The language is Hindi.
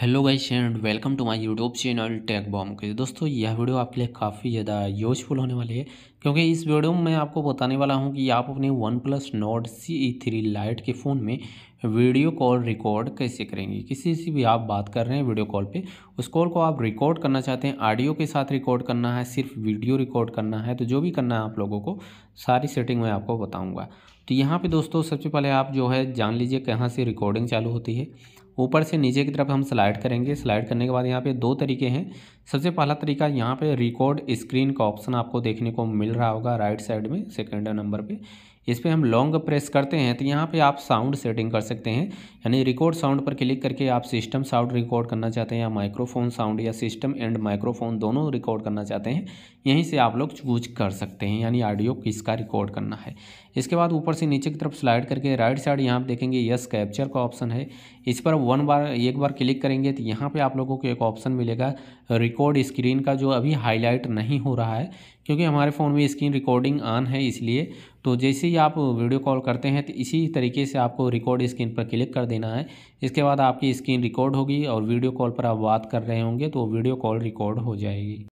hello guys and welcome to my YouTube channel tech bomb के दोस्तों यह वीडियो आपके लिए काफ़ी ज़्यादा यूजफुल होने वाली है क्योंकि इस वीडियो में मैं आपको बताने वाला हूं कि आप अपने OnePlus Nord C E three lite के फ़ोन में वीडियो कॉल रिकॉर्ड कैसे करेंगे किसी से भी आप बात कर रहे हैं वीडियो कॉल पर उस कॉल को आप रिकॉर्ड करना चाहते हैं ऑडियो के साथ रिकॉर्ड करना है सिर्फ वीडियो रिकॉर्ड करना है तो जो भी करना है आप लोगों को सारी सेटिंग मैं आपको बताऊँगा तो यहाँ पर दोस्तों सबसे पहले आप जो है जान लीजिए कहाँ से रिकॉर्डिंग चालू होती है ऊपर से नीचे की तरफ हम स्लाइड करेंगे स्लाइड करने के बाद यहाँ पे दो तरीके हैं सबसे पहला तरीका यहाँ पे रिकॉर्ड स्क्रीन का ऑप्शन आपको देखने को मिल रहा होगा राइट साइड में सेकेंड नंबर पे इस पर हम लॉन्ग प्रेस करते हैं तो यहाँ पे आप साउंड सेटिंग कर सकते हैं यानी रिकॉर्ड साउंड पर क्लिक करके आप सिस्टम साउंड रिकॉर्ड करना चाहते हैं या माइक्रोफोन साउंड या सिस्टम एंड माइक्रोफोन दोनों रिकॉर्ड करना चाहते हैं यहीं से आप लोग चूज कर सकते हैं यानी ऑडियो किसका रिकॉर्ड करना है इसके बाद ऊपर से नीचे की तरफ स्लाइड करके राइट साइड यहाँ पर देखेंगे यस कैप्चर का ऑप्शन है इस पर वन बार एक बार क्लिक करेंगे तो यहाँ पर आप लोगों को एक ऑप्शन मिलेगा रिकॉर्ड स्क्रीन का जो अभी हाईलाइट नहीं हो रहा है क्योंकि हमारे फ़ोन में स्क्रीन रिकॉर्डिंग ऑन है इसलिए तो जैसे ही आप वीडियो कॉल करते हैं तो इसी तरीके से आपको रिकॉर्ड स्क्रीन पर क्लिक कर देना है इसके बाद आपकी स्क्रीन रिकॉर्ड होगी और वीडियो कॉल पर आप बात कर रहे होंगे तो वीडियो कॉल रिकॉर्ड हो जाएगी